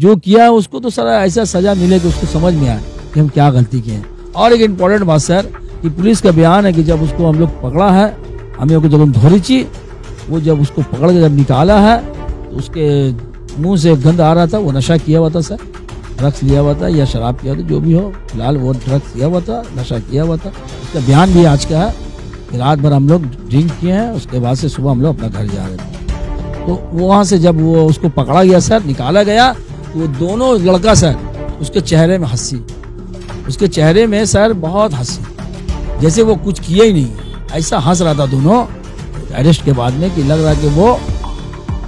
जो किया उसको तो सर ऐसा सजा मिले कि उसको समझ में आए कि हम क्या गलती किए हैं और एक इम्पोर्टेंट बात सर कि पुलिस का बयान है कि जब उसको हम लोग पकड़ा है हम लोग जब हम धोरीची वो जब उसको पकड़ के जब निकाला है तो उसके मुंह से गंध आ रहा था वो नशा किया हुआ था सर ड्रग्स लिया हुआ था या शराब किया था जो भी हो फिलहाल वो ड्रग्स लिया हुआ था नशा किया हुआ था उसका बयान भी आज का है कि रात भर हम लोग ड्रिंक किए हैं उसके बाद से सुबह हम लोग अपना घर जा रहे थे तो वहाँ से जब वो उसको पकड़ा गया सर निकाला गया वो दोनों लड़का सर उसके चेहरे में हंसी उसके चेहरे में सर बहुत हंसी जैसे वो कुछ किया ही नहीं ऐसा हंस रहा था दोनों अरेस्ट के बाद में कि लग रहा कि वो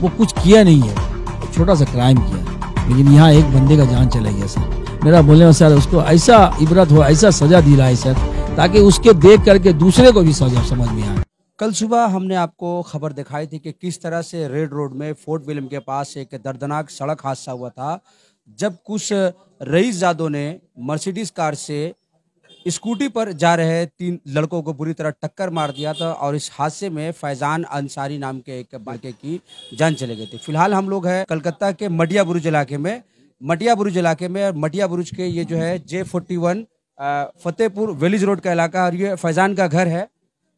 वो कुछ किया नहीं है छोटा सा क्राइम किया लेकिन यहाँ एक बंदे का जान चला गया सर मेरा बोलने में सर उसको ऐसा इबरत हो ऐसा सजा दी रहा है सर ताकि उसके देख करके दूसरे को भी सजा समझ में आए कल सुबह हमने आपको खबर दिखाई थी कि किस तरह से रेड रोड में फोर्ट विलियम के पास एक दर्दनाक सड़क हादसा हुआ था जब कुछ रईस जादों ने मर्सिडीज कार से स्कूटी पर जा रहे तीन लड़कों को बुरी तरह टक्कर मार दिया था और इस हादसे में फैजान अंसारी नाम के एक बाके की जान चले गई थी फिलहाल हम लोग हैं कलकत्ता के मटिया बुरुज इलाके में मटिया बुरुज इलाके में और मटिया बुरुज के ये जो है J forty one Fatehpur village road का इलाका और ये फैजान का घर है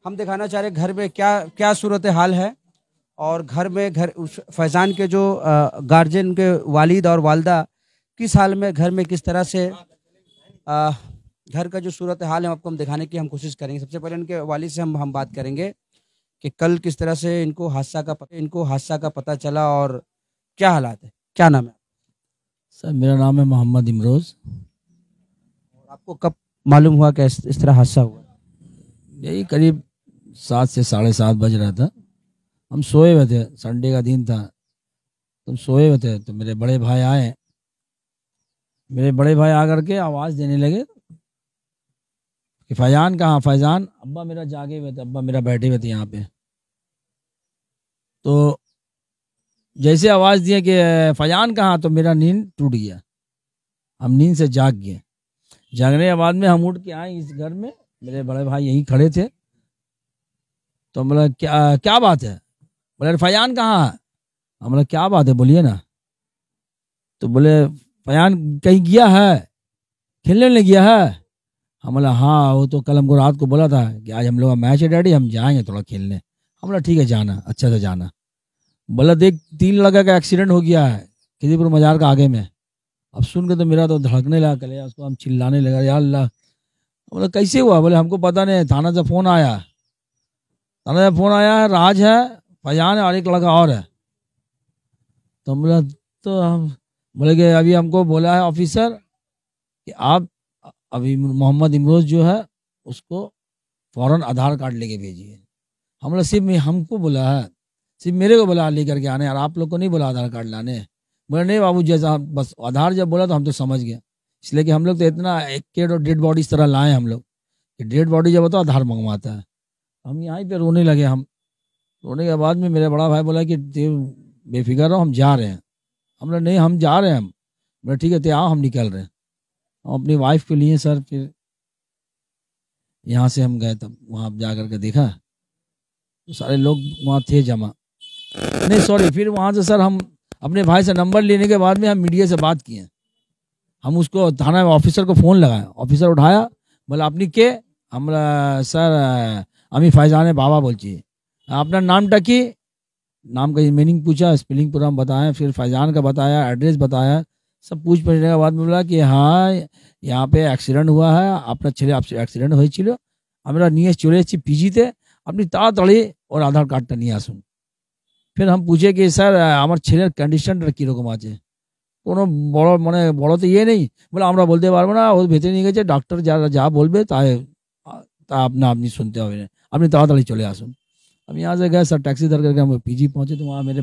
हम दिखाना चाह रहे घर में क्या क्या सूरत हाल है और घर में घर उस फैज़ान के जो गार्जियन के वालिद और वालदा किस हाल में घर में किस तरह से आ, घर का जो सूरत हाल है आपको हम दिखाने की हम कोशिश करेंगे सबसे पहले इनके वालिद से हम हम बात करेंगे कि कल किस तरह से इनको हादसा का पता इनको हादसा का पता चला और क्या हालात है क्या नाम है सर मेरा नाम है मोहम्मद इमरोज और आपको कब मालूम हुआ कि इस तरह हादसा हुआ यही करीब सात से साढ़े सात बज रहा था हम सोए हुए थे संडे का दिन था तुम सोए हुए थे तो मेरे बड़े भाई आए मेरे बड़े भाई आ करके आवाज़ देने लगे कि फैजान कहाँ फैजान अब्बा मेरा जागे हुए थे अब्बा मेरा बैठे हुए थे यहाँ पे तो जैसे आवाज़ दिए कि फैजान कहाँ तो मेरा नींद टूट गया हम नींद से जाग गए जागने के बाद में हम उठ के आए इस घर में मेरे बड़े भाई यहीं खड़े थे तो बोला क्या क्या बात है बोले फयान कहाँ है हम बोला क्या बात है बोलिए ना तो बोले फयान कहीं गया है खेलने ले गया है हम बोला हाँ वो तो कल हमको रात को बोला था कि आज हम लोग का मैच है डैडी हम जाएंगे थोड़ा खेलने हम बोला ठीक है जाना अच्छा से जाना बोला देख तीन लड़का का एक्सीडेंट हो गया है खिदीपुर मजार का आगे में अब सुन के तो मेरा तो धड़कने लगा कले उसको हम चिल्लाने लगा यार अल्लाह बोला कैसे हुआ बोले हमको पता नहीं थाना से फ़ोन आया हमें फोन आया है राज है फैजान है और एक लड़का और है तो बोला तो हम बोले कि अभी हमको बोला है ऑफिसर कि आप अभी मोहम्मद इमरोज जो है उसको फौरन आधार कार्ड लेके भेजिए हम लोग सिर्फ हमको बोला है सिर्फ मेरे को बोला लेकर के आने और आप लोग को नहीं बोला आधार कार्ड लाने बोले नहीं बाबू जैसा बस आधार जब बोला तो हम तो समझ गए इसलिए कि हम लोग तो इतना एक डेड और डेड बॉडी इस तरह लाए हम लोग कि डेड बॉडी जब होता है आधार मंगवाता है हम यहाँ पे रोने लगे हम रोने के बाद में मेरा बड़ा भाई बोला कि देव बेफिक्र रहो हम जा रहे हैं हमने नहीं हम जा रहे हैं हम बोला ठीक है ते आओ हम निकल रहे हैं हम अपनी वाइफ के लिए सर फिर यहाँ से हम गए तब वहाँ जा कर के देखा तो सारे लोग वहाँ थे जमा नहीं सॉरी फिर वहाँ से सर हम अपने भाई से नंबर लेने के बाद में हम मीडिया से बात किए हम उसको थाना ऑफिसर को फ़ोन लगाए ऑफिसर उठाया बोला आपने के हमारा सर আমি ফাইজানে বাবা বলছি আপনার নামটা কি নাম গই মিনিং पूछा স্পেলিং প্রোগ্রাম बताएं फिर ফাইজান কা بتایا অ্যাড্রেস بتایا সব પૂছ পড়া গেল बाद में बोला कि हां यहां पे एक्सीडेंट हुआ है अपना ছেলে आपसे एक्सीडेंट হইছিল আমরা নিয়ে চলেছি पीजीতে আপনি তাড়াতাড়ি ওর আধার কার্ডটা নিয়ে আসুন फिर हम पूछे कि सर हमर ছেলের कंडीशन কি রকম আছে কোনো বড় মানে বড় তো ये नहीं बोला हमरा बोलते পারব না ও ভেটে নিয়ে গেছে ডাক্তার যা যা বলবে তা তা আপনা আপনি सुनते হবে अपनी दावत चले आसुन हम यहाँ से गए सर टैक्सी धर करके हम पीजी पहुँचे तो वहाँ मेरे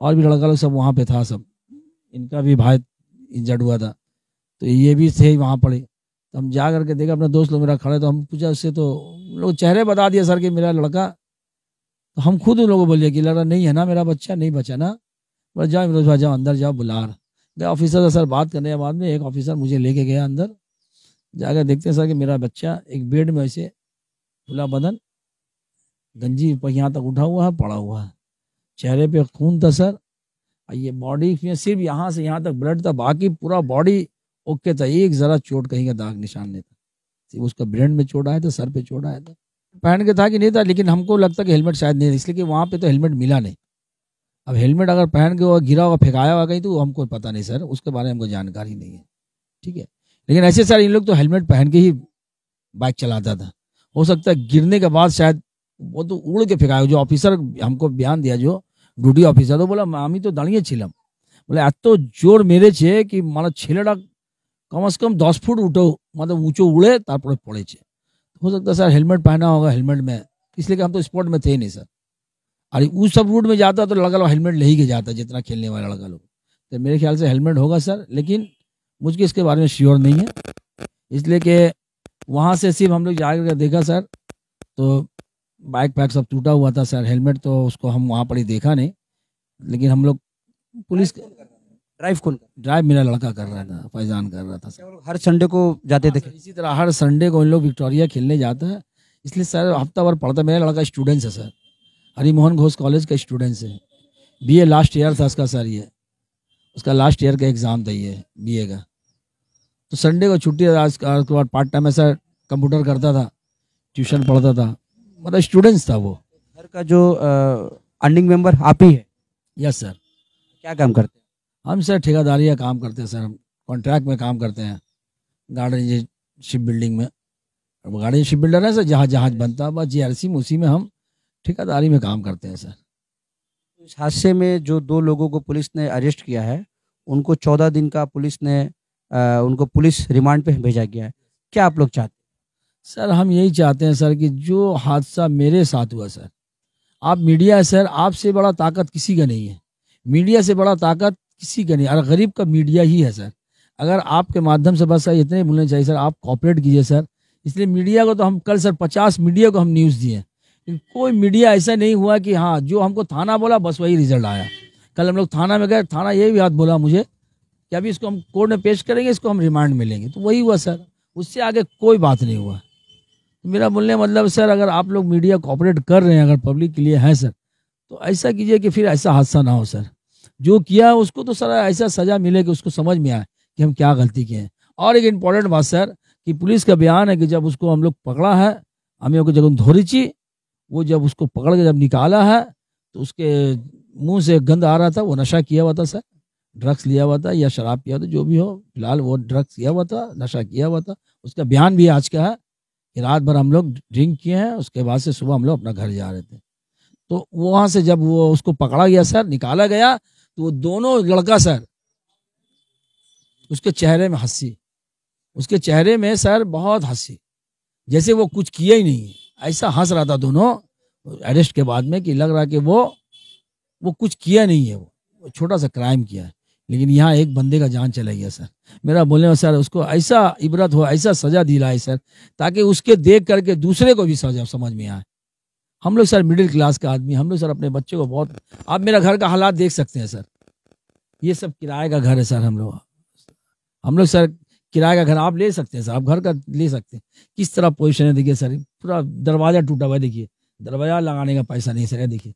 और भी लड़का लोग सब वहाँ पे था सब इनका भी भाई इंजर्ड हुआ था तो ये भी थे वहाँ पड़े तो हम जा करके देखा अपने दोस्त लोग मेरा खड़े तो हम पूछा उससे तो लोग चेहरे बता दिए सर कि मेरा लड़का तो हम खुद उन लोगों को बोलिए कि लड़का नहीं है ना मेरा बच्चा नहीं बचा ना बस जाओ मेरे भाई जाओ अंदर जाओ बुलार गए ऑफिसर से सर बात करने के बाद में एक ऑफिसर मुझे लेके गया अंदर जाकर देखते हैं सर कि मेरा बच्चा एक बेड में ऐसे खुला बदन गंजी पर यहाँ तक उठा हुआ है पड़ा हुआ है चेहरे पे खून था सर ये बॉडी में सिर्फ यहाँ से यहाँ तक ब्लड था बाकी पूरा बॉडी ओके था एक जरा चोट कहीं का दाग निशान नहीं था सिर्फ उसका ब्रेन में चोट आया था सर पे चोट आया था पहन के था कि नहीं था लेकिन हमको लगता कि हेलमेट शायद नहीं इसलिए कि वहाँ पे तो हेलमेट मिला नहीं अब हेलमेट अगर पहन के हुआ गिरा हुआ फेंकाया हुआ कहीं तो हमको पता नहीं सर उसके बारे में हमको जानकारी नहीं है ठीक है लेकिन ऐसे सर इन लोग तो हेलमेट पहन के ही बाइक चलाता था हो सकता है गिरने के बाद शायद वो तो उड़ के फेंका जो ऑफिसर हमको बयान दिया जो ड्यूटी ऑफिसर तो बोला আমি তো দাঁড়িয়েছিলাম বলে এত জোর कि मान মানে कम से कम दस फुट उठो मतलब ऊँचो उड़े तरह पड़े हो सकता सर हेलमेट पहना होगा हेलमेट में इसलिए कि हम तो स्पोर्ट में थे नहीं सर अरे उस सब रूट में जाता तो लगा लो हेलमेट ले ही के जाता जितना खेलने वाला लगा लो तो मेरे ख्याल से हेलमेट होगा सर लेकिन मुझको इसके बारे में श्योर नहीं है इसलिए कि वहाँ से सिर्फ हम लोग जाकर देखा सर तो बाइक पैक सब टूटा हुआ था सर हेलमेट तो उसको हम वहाँ पर ही देखा नहीं लेकिन हम लोग पुलिस ड्राइव कौन ड्राइव मेरा लड़का कर रहा था फैजान कर रहा था अच्छा, सर हर संडे को जाते थे हाँ, इसी तरह हर संडे को इन लोग विक्टोरिया खेलने जाते हैं इसलिए सर हफ्ता भर पढ़ता मेरा लड़का स्टूडेंट्स है सर हरिमोहन घोष कॉलेज का स्टूडेंट्स है बी लास्ट ईयर था उसका सर ये उसका लास्ट ईयर का एग्ज़ाम था ये बी का तो संडे को छुट्टी आज उसके बाद पार्ट टाइम में सर कंप्यूटर करता था ट्यूशन पढ़ता था मतलब स्टूडेंट्स था वो घर का जो अंडिंग मेंबर आप ही है यस सर क्या काम करते हैं हम सर ठेकेदारी का काम करते हैं सर हम कॉन्ट्रैक्ट में काम करते हैं गार्डन शिप बिल्डिंग में गार्डन शिप बिल्डर है सर जहाँ जहाज बनता है बस जी आर सी उसी में हम ठेकेदारी में काम करते हैं सर तो इस हादसे में जो दो लोगों को पुलिस ने अरेस्ट किया है उनको चौदह दिन का पुलिस ने आ, उनको पुलिस रिमांड पे भेजा गया है क्या आप लोग चाहते सर हम यही चाहते हैं सर कि जो हादसा मेरे साथ हुआ सर आप मीडिया है सर आपसे बड़ा ताकत किसी का नहीं है मीडिया से बड़ा ताकत किसी का नहीं और गरीब का मीडिया ही है सर अगर आपके माध्यम से बस सर इतने बोलना चाहिए सर आप कॉपरेट कीजिए सर इसलिए मीडिया को तो हम कल सर पचास मीडिया को हम न्यूज़ दिए कोई मीडिया ऐसा नहीं हुआ कि हाँ जो हमको थाना बोला बस वही रिजल्ट आया कल हम लोग थाना में गए थाना ये भी बोला मुझे कि अभी इसको हम कोर्ट में पेश करेंगे इसको हम रिमांड में लेंगे तो वही हुआ सर उससे आगे कोई बात नहीं हुआ मेरा बोलने मतलब सर अगर आप लोग मीडिया कोऑपरेट कर रहे हैं अगर पब्लिक के लिए हैं सर तो ऐसा कीजिए कि फिर ऐसा हादसा ना हो सर जो किया उसको तो सर ऐसा सजा मिले कि उसको समझ में आए कि हम क्या गलती किए हैं और एक इम्पॉर्टेंट बात सर कि पुलिस का बयान है कि जब उसको हम लोग पकड़ा है हमें जब जगह धोरीची वो जब उसको पकड़ के जब निकाला है तो उसके मुंह से गंद आ रहा था वो नशा किया हुआ था सर ड्रग्स लिया हुआ था या शराब किया था जो भी हो फिलहाल वो ड्रग्स किया हुआ था नशा किया हुआ था उसका बयान भी आज का है कि रात भर हम लोग ड्रिंक किए हैं उसके बाद से सुबह हम लोग अपना घर जा रहे थे तो वहाँ से जब वो उसको पकड़ा गया सर निकाला गया तो वो दोनों लड़का सर उसके चेहरे में हंसी उसके चेहरे में सर बहुत हंसी जैसे वो कुछ किया ही नहीं ऐसा हंस रहा था दोनों अरेस्ट के बाद में कि लग रहा कि वो वो कुछ किया नहीं है वो छोटा सा क्राइम किया है लेकिन यहाँ एक बंदे का जान चला गया सर मेरा बोलने में सर उसको ऐसा इबरत हो ऐसा सजा दिलाए सर ताकि उसके देख करके दूसरे को भी सजा समझ में आए हम लोग सर मिडिल क्लास का आदमी हम लोग सर अपने बच्चे को बहुत आप मेरा घर का हालात देख सकते हैं सर ये सब किराए का घर है सर हम लोग हम लोग सर किराए का घर आप ले सकते हैं सर आप घर का ले सकते हैं किस तरह पोजिशन है देखिए सर पूरा दरवाज़ा टूटा हुआ है देखिए दरवाज़ा लगाने का पैसा नहीं सर देखिए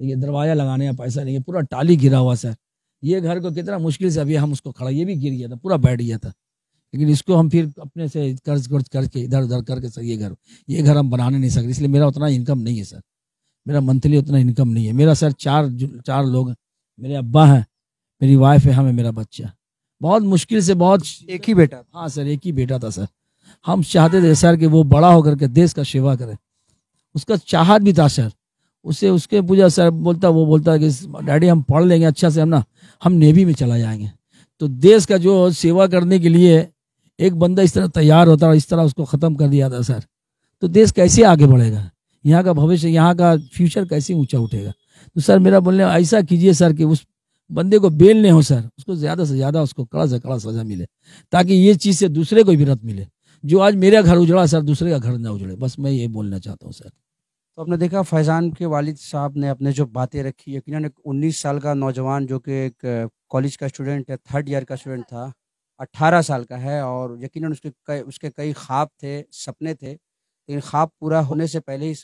देखिए दरवाज़ा लगाने का पैसा नहीं है पूरा टाली गिरा हुआ सर ये घर को कितना मुश्किल से अभी हम उसको खड़ा ये भी गिर गया था पूरा बैठ गया था लेकिन इसको हम फिर अपने से कर्ज कर्ज करके इधर उधर करके सर ये घर ये घर हम बनाने नहीं सकते इसलिए मेरा उतना इनकम नहीं है सर मेरा मंथली उतना इनकम नहीं है मेरा सर चार चार लोग हैं मेरे अब्बा हैं मेरी वाइफ है हमें मेरा बच्चा बहुत मुश्किल से बहुत एक ही बेटा हाँ सर एक ही बेटा था सर हम चाहते थे सर कि वो बड़ा होकर के देश का सेवा करें उसका चाहत भी था सर उसे उसके पूजा सर बोलता वो बोलता कि डैडी हम पढ़ लेंगे अच्छा से हम ना हम नेवी में चला जाएंगे तो देश का जो सेवा करने के लिए एक बंदा इस तरह तैयार होता और इस तरह उसको ख़त्म कर दिया था सर तो देश कैसे आगे बढ़ेगा यहाँ का भविष्य यहाँ का फ्यूचर कैसे ऊँचा उठेगा तो सर मेरा बोलने ऐसा कीजिए सर कि उस बंदे को बेल नहीं हो सर उसको ज़्यादा से ज़्यादा उसको कड़ा से कड़ा सजा मिले ताकि ये चीज़ से दूसरे को भी रत मिले जो आज मेरा घर उजड़ा सर दूसरे का घर ना उजड़े बस मैं ये बोलना चाहता हूँ सर तो आपने देखा फैज़ान के वालिद साहब ने अपने जो बातें रखी यकीन एक उन्नीस साल का नौजवान जो कि एक कॉलेज का स्टूडेंट है थर्ड ईयर का स्टूडेंट था अट्ठारह साल का है और यकीन उसके कई उसके कई ख्वाब थे सपने थे लेकिन ख्वाब पूरा होने से पहले ही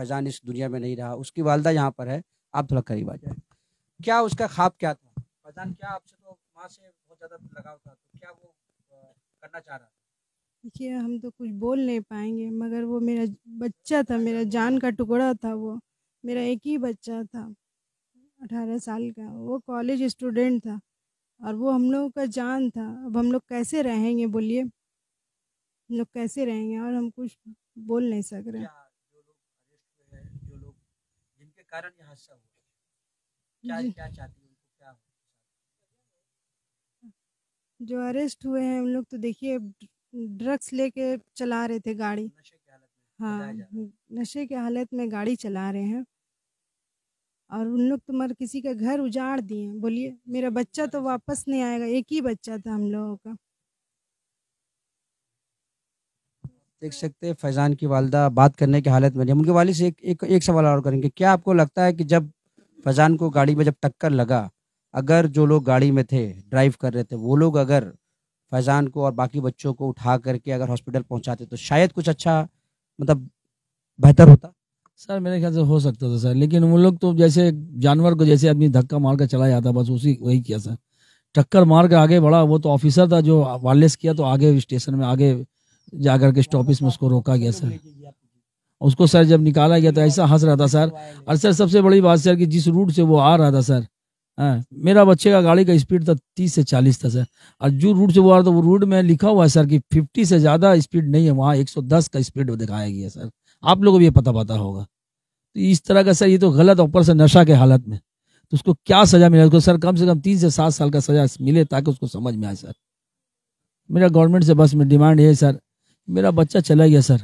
फैज़ान इस दुनिया में नहीं रहा उसकी वालदा यहाँ पर है आप थोड़ा करीब आ जाए क्या उसका ख्वाब क्या था फैज़ान क्या आपसे तो माँ से बहुत ज़्यादा लगाव था तो क्या वो करना चाह रहा था देखिए हम तो कुछ बोल नहीं पाएंगे मगर वो मेरा बच्चा था मेरा जान का टुकड़ा था वो मेरा एक ही बच्चा था अठारह साल का वो कॉलेज स्टूडेंट था और वो हम लोगों का जान था अब हम लोग कैसे रहेंगे बोलिए हम लोग कैसे रहेंगे और हम कुछ बोल नहीं सक रहे जो जो अरेस्ट हुए हैं उन लोग तो देखिए ड्रग्स लेके चला रहे थे गाड़ी हाँ नशे के हालत में गाड़ी चला रहे हैं और उन लोग तो मर किसी का घर उजाड़ दिए बोलिए मेरा बच्चा तो वापस नहीं आएगा एक ही बच्चा था हम लोगों का देख सकते हैं फैजान की वालदा बात करने की हालत में उनके वाली से एक, एक एक सवाल और करेंगे क्या आपको लगता है कि जब फैजान को गाड़ी में जब टक्कर लगा अगर जो लोग गाड़ी में थे ड्राइव कर रहे थे वो लोग अगर फैज़ान को और बाकी बच्चों को उठा करके अगर हॉस्पिटल पहुंचाते तो शायद कुछ अच्छा मतलब बेहतर होता सर मेरे ख्याल से हो सकता था सर लेकिन वो लोग तो जैसे जानवर को जैसे आदमी धक्का मार कर चला जाता बस उसी वही किया सर टक्कर मार कर आगे बढ़ा वो तो ऑफिसर था जो वायरलेस किया तो आगे स्टेशन में आगे जा के स्टॉपिस में उसको रोका गया सर उसको सर जब निकाला गया तो ऐसा हंस रहा था सर और सर सबसे बड़ी बात सर कि जिस रूट से वो आ रहा था सर हाँ मेरा बच्चे का गाड़ी का स्पीड था तो तीस से चालीस था सर और जो रूट से वो आ रहा था वो रूट में लिखा हुआ है सर कि फिफ्टी से ज़्यादा स्पीड नहीं है वहाँ एक सौ दस का स्पीड दिखाया गया सर आप लोगों को भी पता पता होगा तो इस तरह का सर ये तो गलत ऊपर से नशा के हालत में तो उसको क्या सज़ा मिला उसको सर कम से कम तीन से सात साल का सज़ा मिले ताकि उसको समझ में आए सर मेरा गवर्नमेंट से बस में डिमांड है सर मेरा बच्चा चला गया सर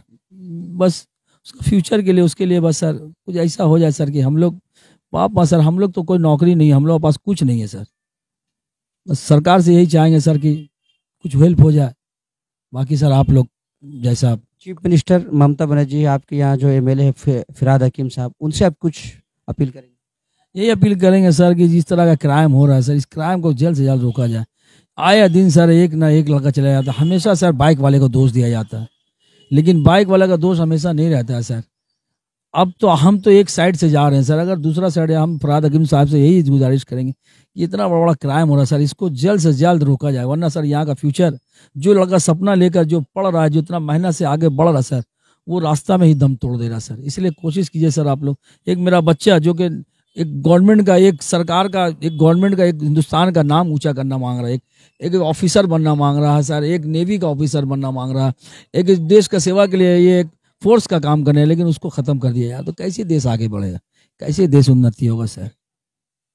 बस उसका फ्यूचर के लिए उसके लिए बस सर कुछ ऐसा हो जाए सर कि हम लोग पाप सर हम लोग तो कोई नौकरी नहीं है हम लोग पास कुछ नहीं है सर बस सरकार से यही चाहेंगे सर कि कुछ हेल्प हो जाए बाकी सर आप लोग जैसा चीफ मिनिस्टर ममता बनर्जी आपके यहाँ जो एम एल है फिराद हकीम साहब उनसे आप कुछ अपील करेंगे यही अपील करेंगे सर कि जिस तरह का क्राइम हो रहा है सर इस क्राइम को जल्द से जल्द रोका जाए आया दिन सर एक ना एक लड़का चला जाता है हमेशा सर बाइक वाले को दोष दिया जाता है लेकिन बाइक वाले का दोष हमेशा नहीं रहता है सर अब तो हम तो एक साइड से जा रहे हैं सर अगर दूसरा साइड हम फराद हकीम साहब से यही गुजारिश करेंगे कि इतना बड़ा बड़ा क्राइम हो रहा है सर इसको जल्द से जल्द रोका जाए वरना सर यहाँ का फ्यूचर जो लड़का सपना लेकर जो पढ़ रहा है जो इतना मेहनत से आगे बढ़ रहा है सर वो रास्ता में ही दम तोड़ दे रहा सर इसलिए कोशिश कीजिए सर आप लोग एक मेरा बच्चा जो कि एक गवर्नमेंट का एक सरकार का एक गवर्नमेंट का एक हिंदुस्तान का नाम ऊंचा करना मांग रहा है एक एक ऑफिसर बनना मांग रहा है सर एक नेवी का ऑफिसर बनना मांग रहा है एक देश का सेवा के लिए ये एक फोर्स का काम करने लेकिन उसको ख़त्म कर दिया जाए तो कैसे देश आगे बढ़ेगा कैसे देश उन्नति होगा सर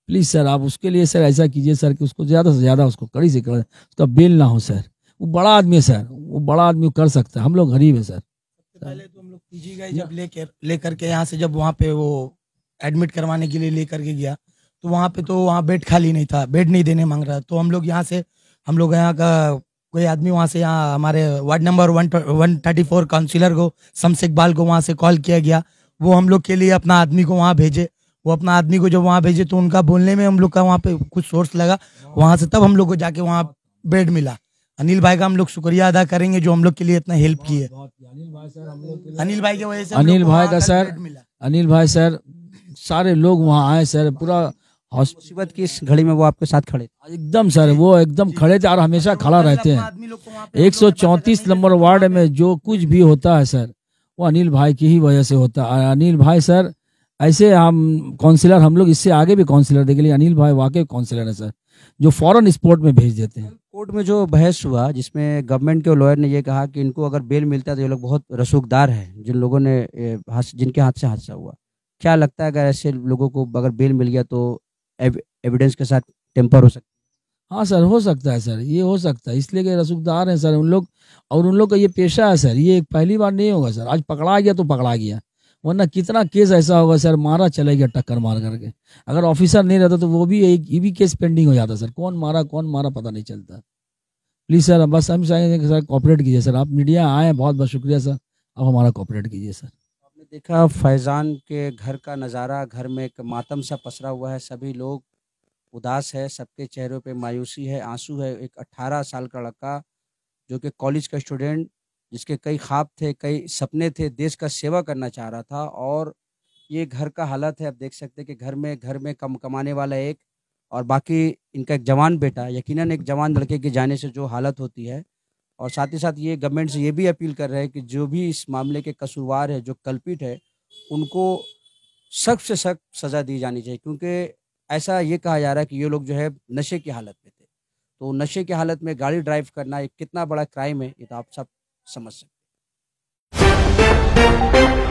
प्लीज़ सर आप उसके लिए सर ऐसा कीजिए सर कि उसको ज़्यादा से ज़्यादा उसको कड़ी से कड़ी उसका बेल ना हो सर वो बड़ा आदमी है सर वो बड़ा आदमी कर सकता है हम लोग गरीब है सर पहले तो हम लोग पीजी गए जब लेकर लेकर के यहाँ से जब वहाँ पे वो एडमिट करवाने के लिए लेकर के गया तो वहाँ पे तो वहाँ बेड खाली नहीं था बेड नहीं देने मांग रहा तो हम लोग यहाँ से हम लोग यहाँ का कोई आदमी वहाँ से यहाँ हमारे ward number one one thirty four councillor को शमस इकबाल को वहाँ से कॉल किया गया वो हम लोग के लिए अपना आदमी को वहाँ भेजे वो अपना आदमी को जब वहाँ भेजे तो उनका बोलने में हम लोग का वहाँ पे कुछ सोर्स लगा वहाँ से तब हम लोग को जाके वहाँ बेड मिला अनिल भाई का हम लोग शुक्रिया अदा करेंगे जो हम लोग के लिए इतना हेल्प किए अनिल भाई की वजह से अनिल भाई का सर अनिल भाई सर सारे लोग वहाँ आए सर पूरा मुसीबत की इस घड़ी में वो आपके साथ खड़े एकदम सर वो एकदम खड़े थे और हमेशा खड़ा रहते हैं एक सौ नंबर वार्ड में जो कुछ भी होता है सर वो अनिल भाई की ही वजह से होता है अनिल भाई सर ऐसे हम काउंसिलर हम लोग इससे आगे भी काउंसिलर देखे अनिल भाई वाकई काउंसिलर है सर जो फॉरन स्पोर्ट में भेज देते हैं कोर्ट में जो बहस हुआ जिसमें गवर्नमेंट के लॉयर ने यह कहा कि इनको अगर बेल मिलता है तो ये लोग बहुत रसूखदार हैं जिन लोगों ने जिनके हाथ से हादसा हुआ क्या लगता है अगर ऐसे लोगों को अगर बेल मिल गया तो एविडेंस के साथ टेम्पर हो सकता हाँ सर हो सकता है सर ये हो सकता है इसलिए कि रसूखदार हैं सर उन लोग और उन लोग का ये पेशा है सर ये पहली बार नहीं होगा सर आज पकड़ा गया तो पकड़ा गया वरना कितना केस ऐसा होगा सर मारा चले गया टक्कर मार करके अगर ऑफिसर नहीं रहता तो वो भी एक ये भी केस पेंडिंग हो जाता सर कौन मारा कौन मारा पता नहीं चलता प्लीज़ सर बस हम चाहेंगे सर कॉपरेट कीजिए सर आप मीडिया आए बहुत बहुत शुक्रिया सर आप हमारा कॉपरेट कीजिए सर देखा फैज़ान के घर का नज़ारा घर में एक मातम सा पसरा हुआ है सभी लोग उदास है सबके चेहरों पे मायूसी है आंसू है एक 18 साल का लड़का जो कि कॉलेज का स्टूडेंट जिसके कई ख्वाब थे कई सपने थे देश का सेवा करना चाह रहा था और ये घर का हालत है आप देख सकते हैं कि घर में घर में कम कमाने वाला एक और बाकी इनका एक जवान बेटा यकीनन एक जवान लड़के के जाने से जो हालत होती है और साथ ही साथ ये गवर्नमेंट से ये भी अपील कर रहे हैं कि जो भी इस मामले के कसूरवार है जो कल्पित है उनको सख्त से सख्त सज़ा दी जानी चाहिए क्योंकि ऐसा ये कहा जा रहा है कि ये लोग जो है नशे की हालत में थे तो नशे की हालत में गाड़ी ड्राइव करना एक कितना बड़ा क्राइम है ये तो आप सब समझ सकते